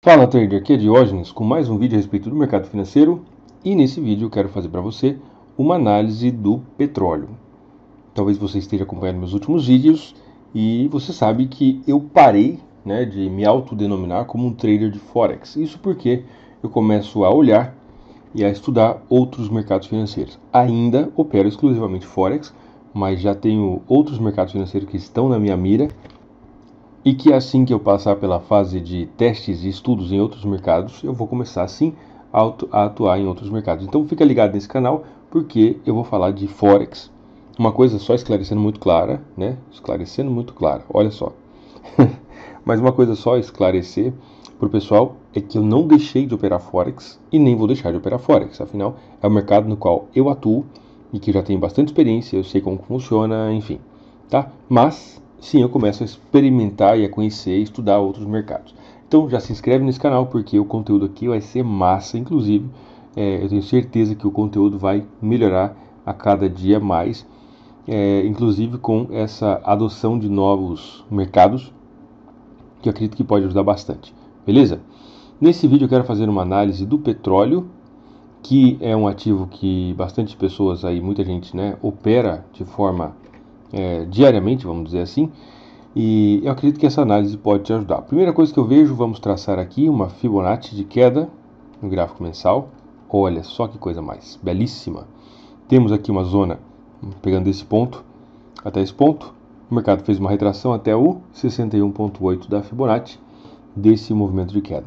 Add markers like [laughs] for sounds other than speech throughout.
Fala Trader, aqui é Diógenes com mais um vídeo a respeito do mercado financeiro e nesse vídeo eu quero fazer para você uma análise do petróleo. Talvez você esteja acompanhando meus últimos vídeos e você sabe que eu parei né, de me autodenominar como um trader de Forex. Isso porque eu começo a olhar e a estudar outros mercados financeiros. Ainda opero exclusivamente Forex, mas já tenho outros mercados financeiros que estão na minha mira e que assim que eu passar pela fase de testes e estudos em outros mercados, eu vou começar sim a atuar em outros mercados. Então fica ligado nesse canal porque eu vou falar de forex. Uma coisa só esclarecendo muito clara, né? Esclarecendo muito clara. Olha só. [laughs] Mas uma coisa só esclarecer para o pessoal é que eu não deixei de operar forex e nem vou deixar de operar forex. Afinal, é o mercado no qual eu atuo e que já tenho bastante experiência, eu sei como funciona, enfim, tá? Mas sim eu começo a experimentar e a conhecer e estudar outros mercados. Então já se inscreve nesse canal porque o conteúdo aqui vai ser massa, inclusive é, eu tenho certeza que o conteúdo vai melhorar a cada dia mais, é, inclusive com essa adoção de novos mercados que eu acredito que pode ajudar bastante. Beleza? Nesse vídeo eu quero fazer uma análise do petróleo que é um ativo que bastante pessoas aí, muita gente, né, opera de forma é, diariamente, vamos dizer assim, e eu acredito que essa análise pode te ajudar. primeira coisa que eu vejo, vamos traçar aqui uma Fibonacci de queda no gráfico mensal. Olha só que coisa mais belíssima. Temos aqui uma zona, pegando esse ponto até esse ponto, o mercado fez uma retração até o 61.8 da Fibonacci desse movimento de queda.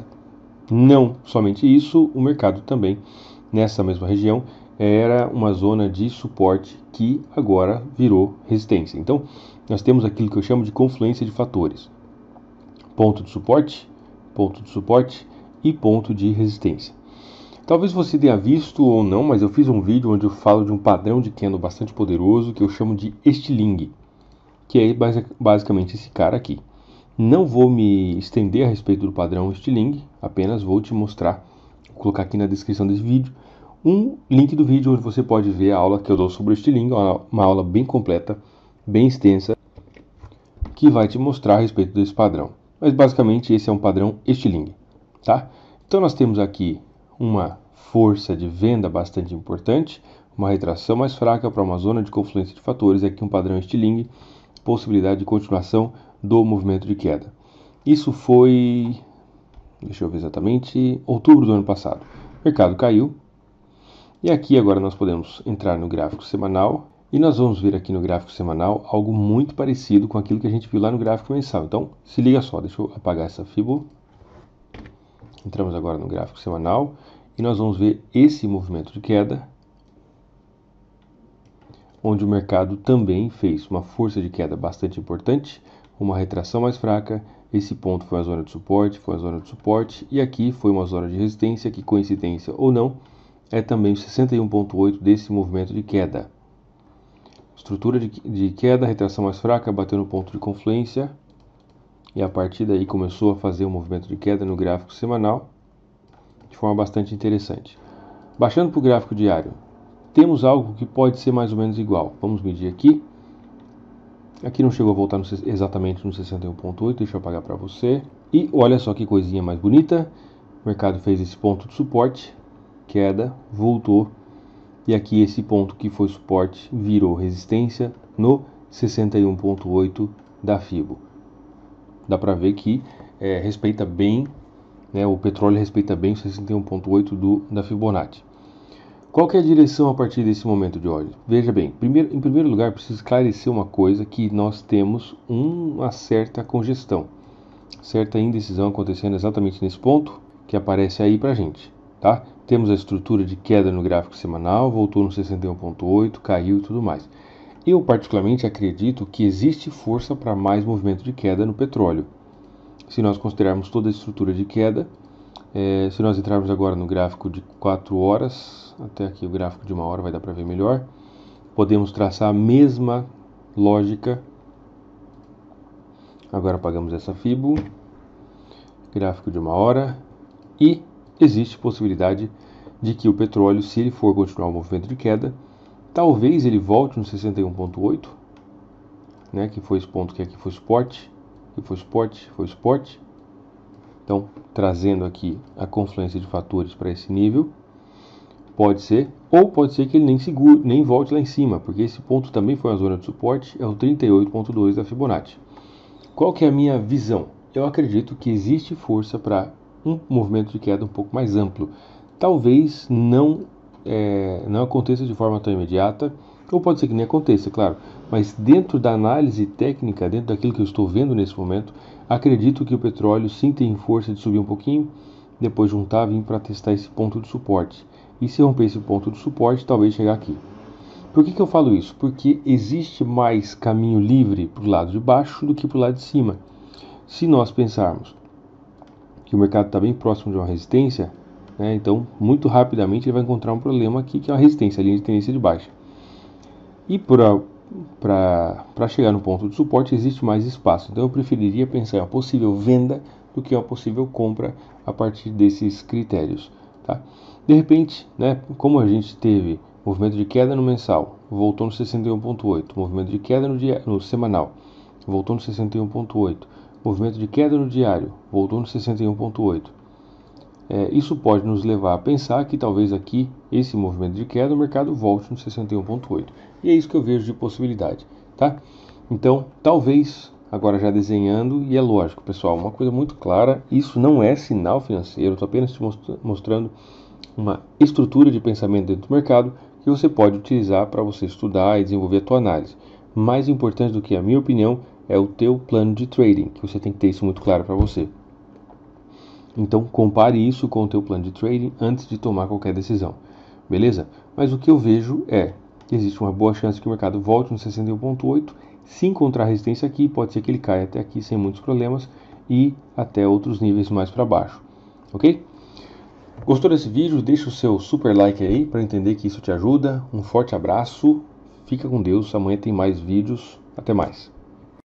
Não somente isso, o mercado também nessa mesma região era uma zona de suporte que agora virou resistência. Então, nós temos aquilo que eu chamo de confluência de fatores: ponto de suporte, ponto de suporte e ponto de resistência. Talvez você tenha visto ou não, mas eu fiz um vídeo onde eu falo de um padrão de candle bastante poderoso que eu chamo de Stiling, que é basicamente esse cara aqui. Não vou me estender a respeito do padrão Stiling, apenas vou te mostrar, vou colocar aqui na descrição desse vídeo um link do vídeo onde você pode ver a aula que eu dou sobre o estilingue, uma aula bem completa, bem extensa, que vai te mostrar a respeito desse padrão. Mas basicamente esse é um padrão estilingue, tá? Então nós temos aqui uma força de venda bastante importante, uma retração mais fraca para uma zona de confluência de fatores, aqui um padrão estilingue, possibilidade de continuação do movimento de queda. Isso foi, deixa eu ver exatamente, outubro do ano passado. O mercado caiu, e aqui agora nós podemos entrar no gráfico semanal e nós vamos ver aqui no gráfico semanal algo muito parecido com aquilo que a gente viu lá no gráfico mensal. Então, se liga só, deixa eu apagar essa fibo. Entramos agora no gráfico semanal e nós vamos ver esse movimento de queda, onde o mercado também fez uma força de queda bastante importante, uma retração mais fraca. Esse ponto foi a zona de suporte, foi a zona de suporte e aqui foi uma zona de resistência que coincidência ou não, é também 61,8 desse movimento de queda. Estrutura de, queda, retração mais fraca, bateu no ponto de confluência e a partir daí começou a fazer um movimento de queda no gráfico semanal de forma bastante interessante. Baixando para o gráfico diário, temos algo que pode ser mais ou menos igual. Vamos medir aqui. Aqui não chegou a voltar no, exatamente no 61.8, deixa eu apagar para você. E olha só que coisinha mais bonita. O mercado fez esse ponto de suporte queda, voltou e aqui esse ponto que foi suporte virou resistência no 61.8 da Fibo. Dá para ver que é, respeita bem, né, o petróleo respeita bem o 61.8 do da Fibonacci. Qual é a direção a partir desse momento de hoje? Veja bem, primeiro, em primeiro lugar, preciso esclarecer uma coisa que nós temos uma certa congestão, certa indecisão acontecendo exatamente nesse ponto que aparece aí para gente, tá? Temos a estrutura de queda no gráfico semanal, voltou no 61,8, caiu e tudo mais. Eu, particularmente, acredito que existe força para mais movimento de queda no petróleo. Se nós considerarmos toda a estrutura de queda, é, se nós entrarmos agora no gráfico de 4 horas, até aqui o gráfico de uma hora vai dar para ver melhor, podemos traçar a mesma lógica. Agora apagamos essa FIBO, gráfico de uma hora e existe possibilidade de que o petróleo, se ele for continuar o movimento de queda, talvez ele volte no 61.8, né, que foi esse ponto que aqui foi suporte, que foi suporte, foi suporte. Então, trazendo aqui a confluência de fatores para esse nível, pode ser, ou pode ser que ele nem segure, nem volte lá em cima, porque esse ponto também foi a zona de suporte, é o 38.2 da Fibonacci. Qual que é a minha visão? Eu acredito que existe força para um movimento de queda um pouco mais amplo. Talvez não, é, não aconteça de forma tão imediata, ou pode ser que nem aconteça, claro, mas dentro da análise técnica, dentro daquilo que eu estou vendo nesse momento, acredito que o petróleo sim tem força de subir um pouquinho, depois juntar, tá vir para testar esse ponto de suporte. E se romper esse ponto de suporte, talvez chegar aqui. Por que, que eu falo isso? Porque existe mais caminho livre para o lado de baixo do que para o lado de cima. Se nós pensarmos que o mercado está bem próximo de uma resistência, né, então muito rapidamente ele vai encontrar um problema aqui que é uma resistência, a linha de tendência de baixa. E para chegar no ponto de suporte existe mais espaço, então eu preferiria pensar em uma possível venda do que uma possível compra a partir desses critérios. Tá? De repente, né, como a gente teve movimento de queda no mensal, voltou no 61.8, movimento de queda no, dia, no semanal, voltou no 61.8 Movimento de queda no diário, voltou no 61,8. É, isso pode nos levar a pensar que talvez aqui, esse movimento de queda, o mercado volte no 61,8. E é isso que eu vejo de possibilidade, tá? Então, talvez, agora já desenhando, e é lógico, pessoal, uma coisa muito clara: isso não é sinal financeiro, estou apenas te mostrando uma estrutura de pensamento dentro do mercado que você pode utilizar para você estudar e desenvolver a sua análise. Mais importante do que a minha opinião é o teu plano de trading, que você tem que ter isso muito claro para você. Então compare isso com o teu plano de trading antes de tomar qualquer decisão. Beleza? Mas o que eu vejo é que existe uma boa chance que o mercado volte no 61.8, se encontrar resistência aqui, pode ser que ele caia até aqui sem muitos problemas e até outros níveis mais para baixo. OK? Gostou desse vídeo? Deixa o seu super like aí para entender que isso te ajuda. Um forte abraço. Fica com Deus. Amanhã tem mais vídeos. Até mais.